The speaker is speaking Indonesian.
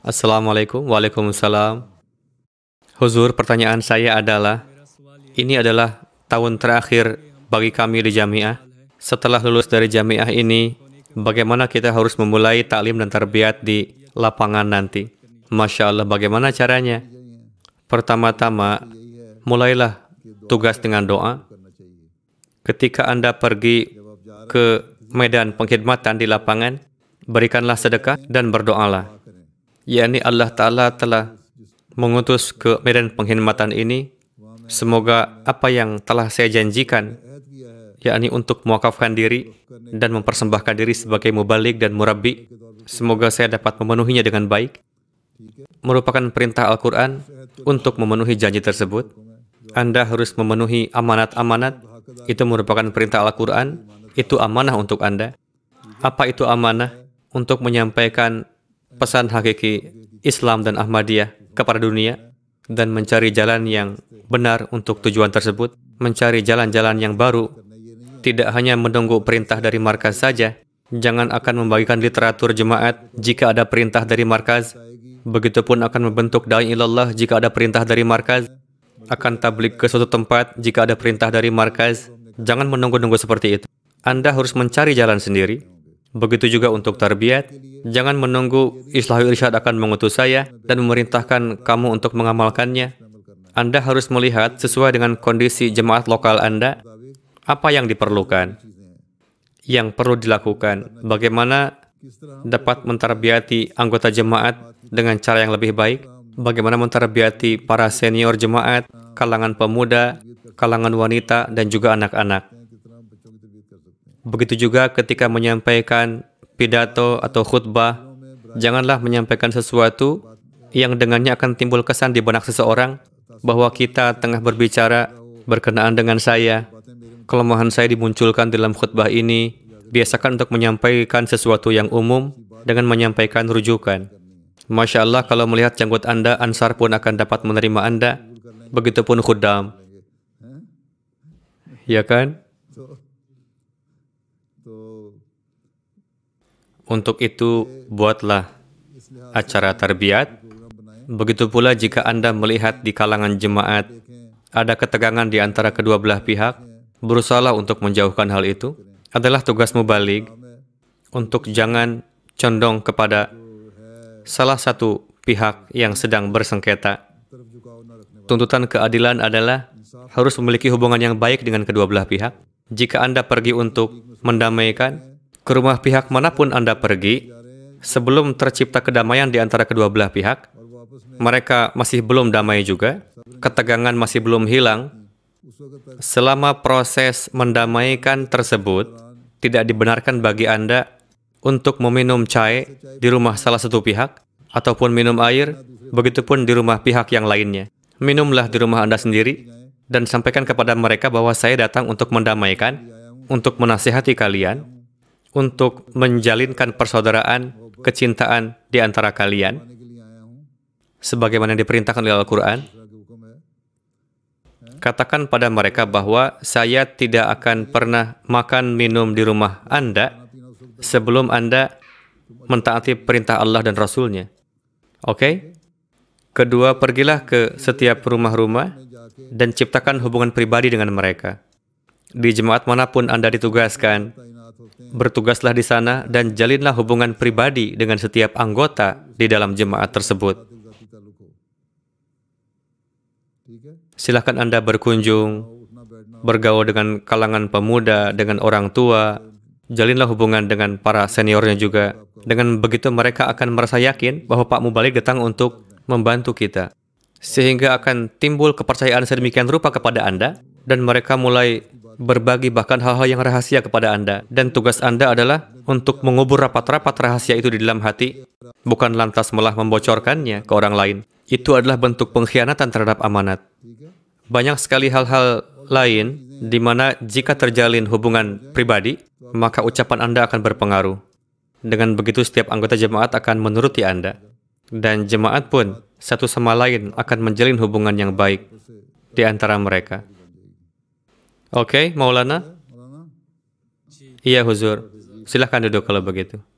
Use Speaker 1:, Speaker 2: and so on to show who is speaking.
Speaker 1: Assalamualaikum, waalaikumsalam. Huzur, pertanyaan saya adalah, ini adalah tahun terakhir bagi kami di jamiah. Setelah lulus dari jamiah ini, bagaimana kita harus memulai taklim dan terbiat di lapangan nanti? Masya Allah, bagaimana caranya? Pertama-tama, mulailah tugas dengan doa. Ketika Anda pergi ke medan pengkhidmatan di lapangan, berikanlah sedekah dan berdoalah yakni Allah Ta'ala telah mengutus ke medan pengkhidmatan ini. Semoga apa yang telah saya janjikan, yakni untuk mewakafkan diri dan mempersembahkan diri sebagai mubalik dan murabi, semoga saya dapat memenuhinya dengan baik. Merupakan perintah Al-Quran untuk memenuhi janji tersebut. Anda harus memenuhi amanat-amanat. Itu merupakan perintah Al-Quran. Itu amanah untuk Anda. Apa itu amanah? Untuk menyampaikan pesan hakiki Islam dan Ahmadiyah kepada dunia dan mencari jalan yang benar untuk tujuan tersebut, mencari jalan-jalan yang baru, tidak hanya menunggu perintah dari markas saja, jangan akan membagikan literatur jemaat jika ada perintah dari markas, begitupun akan membentuk da'i ilallah jika ada perintah dari markas, akan tablik ke suatu tempat jika ada perintah dari markas, jangan menunggu-nunggu seperti itu. Anda harus mencari jalan sendiri, Begitu juga untuk tarbiyat, jangan menunggu Islahul Irsyad akan mengutus saya dan memerintahkan kamu untuk mengamalkannya. Anda harus melihat sesuai dengan kondisi jemaat lokal Anda, apa yang diperlukan, yang perlu dilakukan, bagaimana dapat mentarbiati anggota jemaat dengan cara yang lebih baik, bagaimana mentarbiati para senior jemaat, kalangan pemuda, kalangan wanita, dan juga anak-anak. Begitu juga ketika menyampaikan pidato atau khutbah, janganlah menyampaikan sesuatu yang dengannya akan timbul kesan di benak seseorang bahwa kita tengah berbicara berkenaan dengan saya. Kelemahan saya dimunculkan dalam khutbah ini. Biasakan untuk menyampaikan sesuatu yang umum dengan menyampaikan rujukan. Masya Allah, kalau melihat janggut Anda, Ansar pun akan dapat menerima Anda. Begitupun khudam. Ya kan? Untuk itu, buatlah acara tarbiyat. Begitu pula jika Anda melihat di kalangan jemaat ada ketegangan di antara kedua belah pihak, berusahalah untuk menjauhkan hal itu. Adalah tugas mubalik untuk jangan condong kepada salah satu pihak yang sedang bersengketa. Tuntutan keadilan adalah harus memiliki hubungan yang baik dengan kedua belah pihak. Jika Anda pergi untuk mendamaikan, ke rumah pihak manapun Anda pergi, sebelum tercipta kedamaian di antara kedua belah pihak, mereka masih belum damai juga, ketegangan masih belum hilang. Selama proses mendamaikan tersebut, tidak dibenarkan bagi Anda untuk meminum cai di rumah salah satu pihak, ataupun minum air, begitupun di rumah pihak yang lainnya. Minumlah di rumah Anda sendiri, dan sampaikan kepada mereka bahwa saya datang untuk mendamaikan, untuk menasihati kalian, untuk menjalinkan persaudaraan, kecintaan di antara kalian, sebagaimana diperintahkan oleh Al-Quran. Katakan pada mereka bahwa saya tidak akan pernah makan minum di rumah Anda sebelum Anda mentaati perintah Allah dan Rasulnya. Oke? Okay? Kedua, pergilah ke setiap rumah-rumah dan ciptakan hubungan pribadi dengan mereka. Di jemaat manapun Anda ditugaskan, Bertugaslah di sana dan jalinlah hubungan pribadi dengan setiap anggota di dalam jemaat tersebut. Silahkan Anda berkunjung, bergaul dengan kalangan pemuda, dengan orang tua, jalinlah hubungan dengan para seniornya juga. Dengan begitu mereka akan merasa yakin bahwa Pak Mubalik datang untuk membantu kita. Sehingga akan timbul kepercayaan sedemikian rupa kepada Anda, dan mereka mulai berbagi bahkan hal-hal yang rahasia kepada Anda. Dan tugas Anda adalah untuk mengubur rapat-rapat rahasia itu di dalam hati, bukan lantas malah membocorkannya ke orang lain. Itu adalah bentuk pengkhianatan terhadap amanat. Banyak sekali hal-hal lain di mana jika terjalin hubungan pribadi, maka ucapan Anda akan berpengaruh. Dengan begitu setiap anggota jemaat akan menuruti Anda. Dan jemaat pun satu sama lain akan menjalin hubungan yang baik di antara mereka. Oke, okay, Maulana. Iya, Huzur. Silahkan duduk kalau begitu.